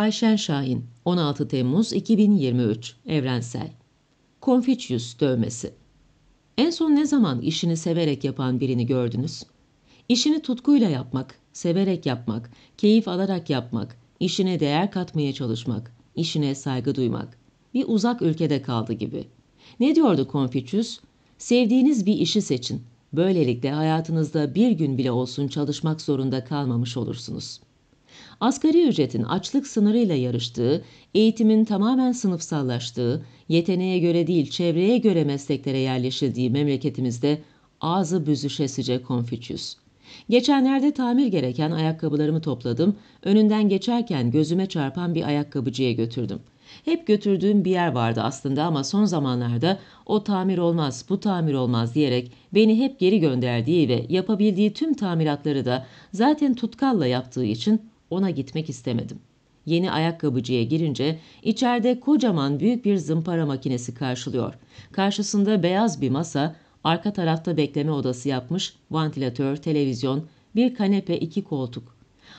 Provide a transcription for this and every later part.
Ayşen Şahin 16 Temmuz 2023 Evrensel Konfüçyüs dövmesi En son ne zaman işini severek yapan birini gördünüz? İşini tutkuyla yapmak, severek yapmak, keyif alarak yapmak, işine değer katmaya çalışmak, işine saygı duymak. Bir uzak ülkede kaldı gibi. Ne diyordu Konfüçyüs? Sevdiğiniz bir işi seçin. Böylelikle hayatınızda bir gün bile olsun çalışmak zorunda kalmamış olursunuz.'' Asgari ücretin açlık sınırıyla yarıştığı, eğitimin tamamen sınıfsallaştığı, yeteneğe göre değil çevreye göre mesleklere yerleşildiği memleketimizde ağzı büzüşesice Konfüçyüs. Geçenlerde tamir gereken ayakkabılarımı topladım, önünden geçerken gözüme çarpan bir ayakkabıcıya götürdüm. Hep götürdüğüm bir yer vardı aslında ama son zamanlarda o tamir olmaz, bu tamir olmaz diyerek beni hep geri gönderdiği ve yapabildiği tüm tamiratları da zaten tutkalla yaptığı için ona gitmek istemedim. Yeni ayakkabıcıya girince içeride kocaman büyük bir zımpara makinesi karşılıyor. Karşısında beyaz bir masa, arka tarafta bekleme odası yapmış, vantilatör, televizyon, bir kanepe, iki koltuk.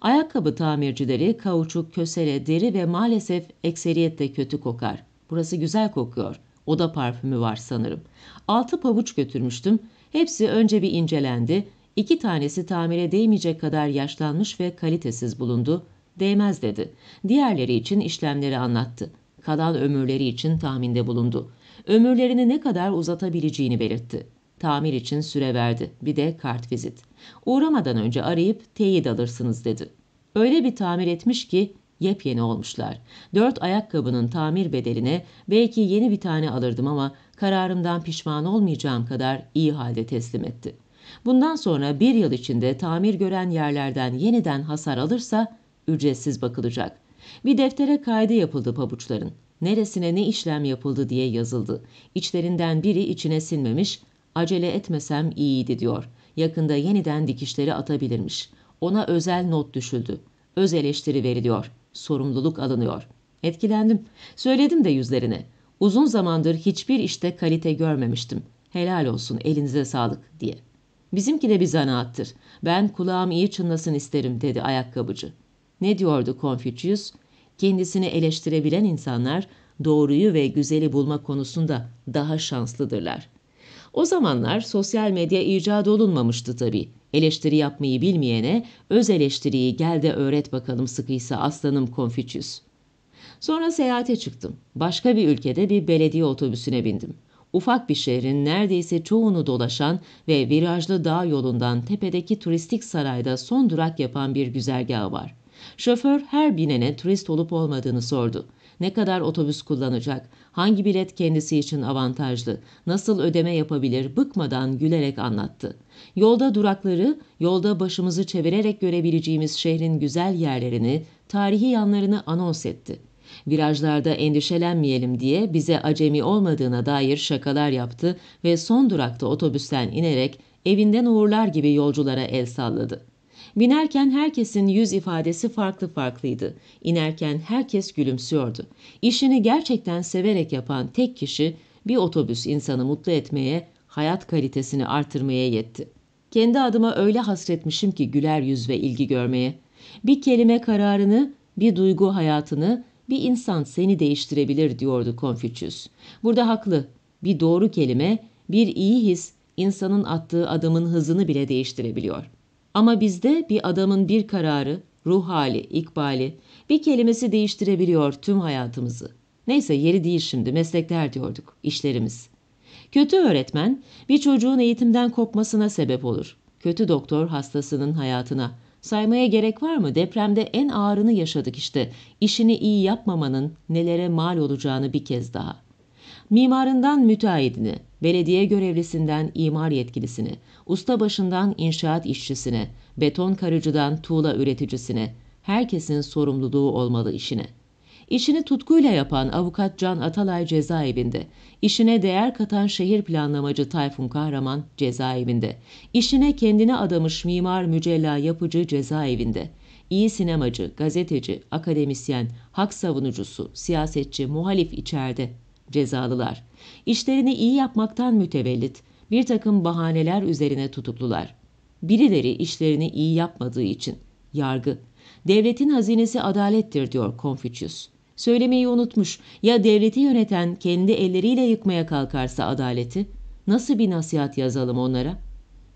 Ayakkabı tamircileri kauçuk, kösele, deri ve maalesef ekseriyette kötü kokar. Burası güzel kokuyor. Oda parfümü var sanırım. Altı pabuç götürmüştüm. Hepsi önce bir incelendi, İki tanesi tamire değmeyecek kadar yaşlanmış ve kalitesiz bulundu. Değmez dedi. Diğerleri için işlemleri anlattı. Kalan ömürleri için tahminde bulundu. Ömürlerini ne kadar uzatabileceğini belirtti. Tamir için süre verdi. Bir de kart vizit. Uğramadan önce arayıp teyit alırsınız dedi. Öyle bir tamir etmiş ki yepyeni olmuşlar. Dört ayakkabının tamir bedeline belki yeni bir tane alırdım ama kararımdan pişman olmayacağım kadar iyi halde teslim etti. Bundan sonra bir yıl içinde tamir gören yerlerden yeniden hasar alırsa ücretsiz bakılacak. Bir deftere kaydı yapıldı pabuçların. Neresine ne işlem yapıldı diye yazıldı. İçlerinden biri içine sinmemiş, acele etmesem iyiydi diyor. Yakında yeniden dikişleri atabilirmiş. Ona özel not düşüldü. Öz eleştiri veriliyor. Sorumluluk alınıyor. Etkilendim. Söyledim de yüzlerine. Uzun zamandır hiçbir işte kalite görmemiştim. Helal olsun elinize sağlık diye.'' Bizimki de bir zanaattır. Ben kulağım iyi çınlasın isterim dedi ayakkabıcı. Ne diyordu Konfüçyüs? Kendisini eleştirebilen insanlar doğruyu ve güzeli bulma konusunda daha şanslıdırlar. O zamanlar sosyal medya icat olunmamıştı tabii. Eleştiri yapmayı bilmeyene öz eleştiriyi gel de öğret bakalım sıkıysa aslanım Konfüçyüs. Sonra seyahate çıktım. Başka bir ülkede bir belediye otobüsüne bindim ufak bir şehrin neredeyse çoğunu dolaşan ve virajlı dağ yolundan tepedeki turistik sarayda son durak yapan bir güzergahı var. Şoför her binene turist olup olmadığını sordu. Ne kadar otobüs kullanacak, hangi bilet kendisi için avantajlı, nasıl ödeme yapabilir bıkmadan gülerek anlattı. Yolda durakları, yolda başımızı çevirerek görebileceğimiz şehrin güzel yerlerini, tarihi yanlarını anons etti.'' Virajlarda endişelenmeyelim diye bize acemi olmadığına dair şakalar yaptı ve son durakta otobüsten inerek evinden uğurlar gibi yolculara el salladı. Binerken herkesin yüz ifadesi farklı farklıydı. İnerken herkes gülümsüyordu. İşini gerçekten severek yapan tek kişi bir otobüs insanı mutlu etmeye, hayat kalitesini artırmaya yetti. Kendi adıma öyle hasretmişim ki güler yüz ve ilgi görmeye. Bir kelime kararını, bir duygu hayatını, bir insan seni değiştirebilir diyordu Konfüçyüs. Burada haklı. Bir doğru kelime, bir iyi his insanın attığı adımın hızını bile değiştirebiliyor. Ama bizde bir adamın bir kararı, ruh hali, ikbali, bir kelimesi değiştirebiliyor tüm hayatımızı. Neyse yeri değil şimdi meslekler diyorduk, işlerimiz. Kötü öğretmen bir çocuğun eğitimden kopmasına sebep olur. Kötü doktor hastasının hayatına, Saymaya gerek var mı? Depremde en ağırını yaşadık işte. İşini iyi yapmamanın nelere mal olacağını bir kez daha. Mimarından müteahhidini, belediye görevlisinden imar yetkilisini, usta başından inşaat işçisine, beton karıcıdan tuğla üreticisine, herkesin sorumluluğu olmalı işine.'' İşini tutkuyla yapan avukat Can Atalay cezaevinde, işine değer katan şehir planlamacı Tayfun Kahraman cezaevinde, işine kendine adamış mimar Mücella Yapıcı cezaevinde, iyi sinemacı, gazeteci, akademisyen, hak savunucusu, siyasetçi, muhalif içeride cezalılar. İşlerini iyi yapmaktan mütevellit, bir takım bahaneler üzerine tutuklular. Birileri işlerini iyi yapmadığı için. Yargı. Devletin hazinesi adalettir diyor Konfüçyüs. Söylemeyi unutmuş. Ya devleti yöneten kendi elleriyle yıkmaya kalkarsa adaleti? Nasıl bir nasihat yazalım onlara?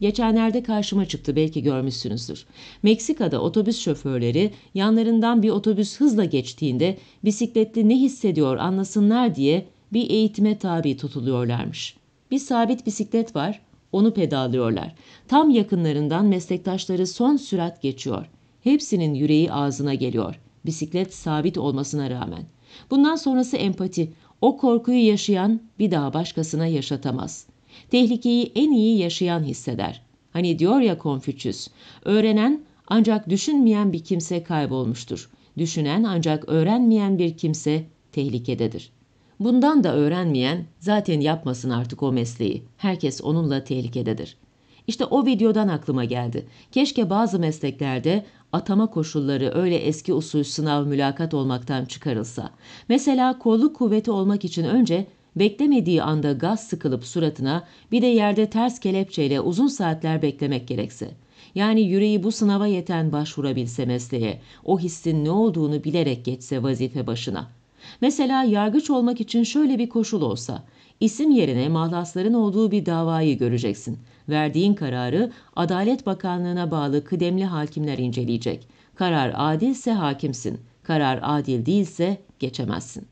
Geçenlerde karşıma çıktı belki görmüşsünüzdür. Meksika'da otobüs şoförleri yanlarından bir otobüs hızla geçtiğinde bisikletli ne hissediyor anlasınlar diye bir eğitime tabi tutuluyorlarmış. Bir sabit bisiklet var, onu pedallıyorlar. Tam yakınlarından meslektaşları son sürat geçiyor. Hepsinin yüreği ağzına geliyor bisiklet sabit olmasına rağmen. Bundan sonrası empati. O korkuyu yaşayan bir daha başkasına yaşatamaz. Tehlikeyi en iyi yaşayan hisseder. Hani diyor ya Konfüçyüs, öğrenen ancak düşünmeyen bir kimse kaybolmuştur. Düşünen ancak öğrenmeyen bir kimse tehlikededir. Bundan da öğrenmeyen zaten yapmasın artık o mesleği. Herkes onunla tehlikededir. İşte o videodan aklıma geldi. Keşke bazı mesleklerde atama koşulları öyle eski usul sınav mülakat olmaktan çıkarılsa. Mesela kolluk kuvveti olmak için önce beklemediği anda gaz sıkılıp suratına bir de yerde ters kelepçeyle uzun saatler beklemek gerekse. Yani yüreği bu sınava yeten başvurabilse mesleğe, o hissin ne olduğunu bilerek geçse vazife başına. Mesela yargıç olmak için şöyle bir koşul olsa, isim yerine mahlasların olduğu bir davayı göreceksin. Verdiğin kararı Adalet Bakanlığı'na bağlı kıdemli hakimler inceleyecek. Karar adilse hakimsin, karar adil değilse geçemezsin.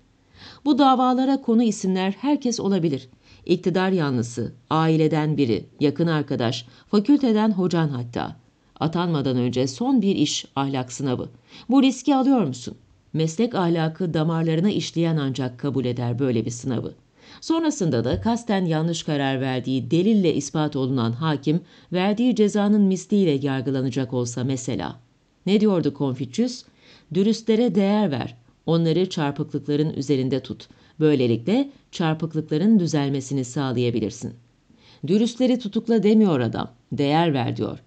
Bu davalara konu isimler herkes olabilir. İktidar yanlısı, aileden biri, yakın arkadaş, fakülteden hocan hatta. Atanmadan önce son bir iş ahlak sınavı. Bu riski alıyor musun? Meslek ahlakı damarlarına işleyen ancak kabul eder böyle bir sınavı. Sonrasında da kasten yanlış karar verdiği delille ispat olunan hakim verdiği cezanın misliyle yargılanacak olsa mesela. Ne diyordu Konfüçyüs? Dürüstlere değer ver, onları çarpıklıkların üzerinde tut. Böylelikle çarpıklıkların düzelmesini sağlayabilirsin. Dürüstleri tutukla demiyor adam, değer ver diyor.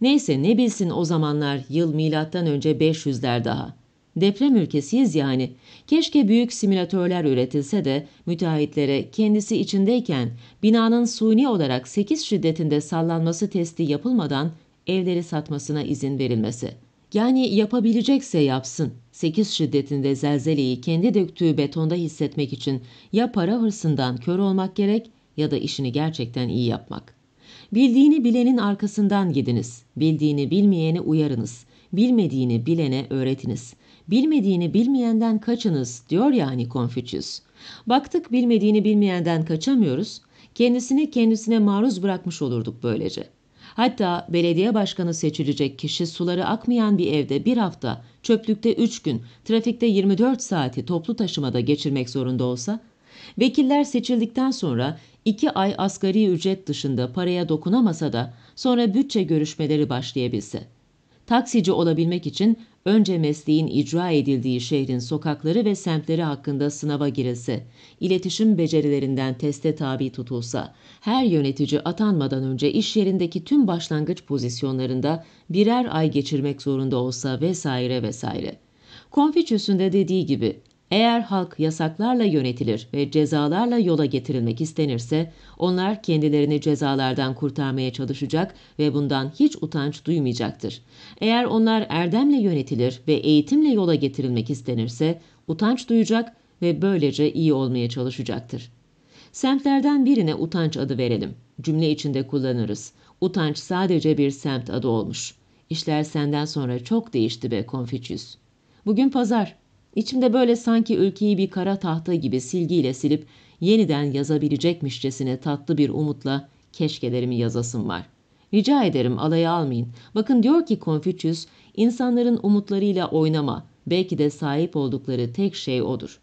Neyse ne bilsin o zamanlar yıl milattan önce 500'ler daha. Deprem ülkesiyiz yani. Keşke büyük simülatörler üretilse de müteahhitlere kendisi içindeyken binanın suni olarak 8 şiddetinde sallanması testi yapılmadan evleri satmasına izin verilmesi. Yani yapabilecekse yapsın. 8 şiddetinde zelzeleyi kendi döktüğü betonda hissetmek için ya para hırsından kör olmak gerek ya da işini gerçekten iyi yapmak. Bildiğini bilenin arkasından gidiniz. Bildiğini bilmeyeni uyarınız. Bilmediğini bilene öğretiniz. Bilmediğini bilmeyenden kaçınız diyor yani hani Konfüçyüs. Baktık bilmediğini bilmeyenden kaçamıyoruz. Kendisini kendisine maruz bırakmış olurduk böylece. Hatta belediye başkanı seçilecek kişi suları akmayan bir evde bir hafta, çöplükte üç gün, trafikte 24 saati toplu taşımada geçirmek zorunda olsa, vekiller seçildikten sonra iki ay asgari ücret dışında paraya dokunamasa da sonra bütçe görüşmeleri başlayabilse.'' taksici olabilmek için önce mesleğin icra edildiği şehrin sokakları ve semtleri hakkında sınava girilse, iletişim becerilerinden teste tabi tutulsa, her yönetici atanmadan önce iş yerindeki tüm başlangıç pozisyonlarında birer ay geçirmek zorunda olsa vesaire vesaire. Konfüçyüs'ün de dediği gibi eğer halk yasaklarla yönetilir ve cezalarla yola getirilmek istenirse, onlar kendilerini cezalardan kurtarmaya çalışacak ve bundan hiç utanç duymayacaktır. Eğer onlar erdemle yönetilir ve eğitimle yola getirilmek istenirse, utanç duyacak ve böylece iyi olmaya çalışacaktır. Semtlerden birine utanç adı verelim. Cümle içinde kullanırız. Utanç sadece bir semt adı olmuş. İşler senden sonra çok değişti be Konfüçyüs. Bugün pazar. İçimde böyle sanki ülkeyi bir kara tahta gibi silgiyle silip yeniden yazabilecekmişçesine tatlı bir umutla keşkelerimi yazasım var. Rica ederim alaya almayın. Bakın diyor ki Konfüçyüs, insanların umutlarıyla oynama. Belki de sahip oldukları tek şey odur.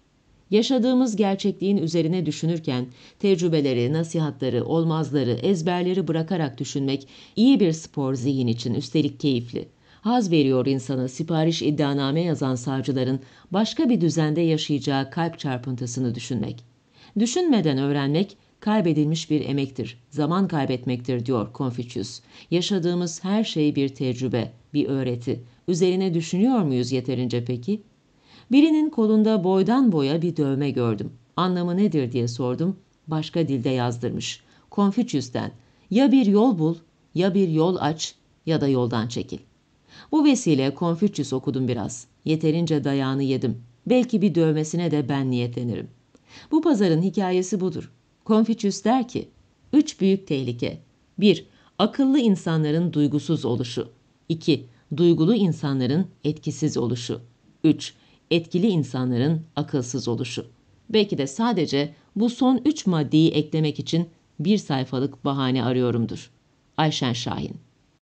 Yaşadığımız gerçekliğin üzerine düşünürken tecrübeleri, nasihatları, olmazları, ezberleri bırakarak düşünmek iyi bir spor zihin için üstelik keyifli.'' haz veriyor insana sipariş iddianame yazan savcıların başka bir düzende yaşayacağı kalp çarpıntısını düşünmek. Düşünmeden öğrenmek kaybedilmiş bir emektir, zaman kaybetmektir diyor Konfüçyüs. Yaşadığımız her şey bir tecrübe, bir öğreti. Üzerine düşünüyor muyuz yeterince peki? Birinin kolunda boydan boya bir dövme gördüm. Anlamı nedir diye sordum. Başka dilde yazdırmış. Konfüçyüs'ten ya bir yol bul, ya bir yol aç ya da yoldan çekil. Bu vesile Konfüçyüs okudum biraz. Yeterince dayağını yedim. Belki bir dövmesine de ben niyetlenirim. Bu pazarın hikayesi budur. Konfüçyüs der ki, üç büyük tehlike. 1. Akıllı insanların duygusuz oluşu. 2. Duygulu insanların etkisiz oluşu. 3. Etkili insanların akılsız oluşu. Belki de sadece bu son üç maddeyi eklemek için bir sayfalık bahane arıyorumdur. Ayşen Şahin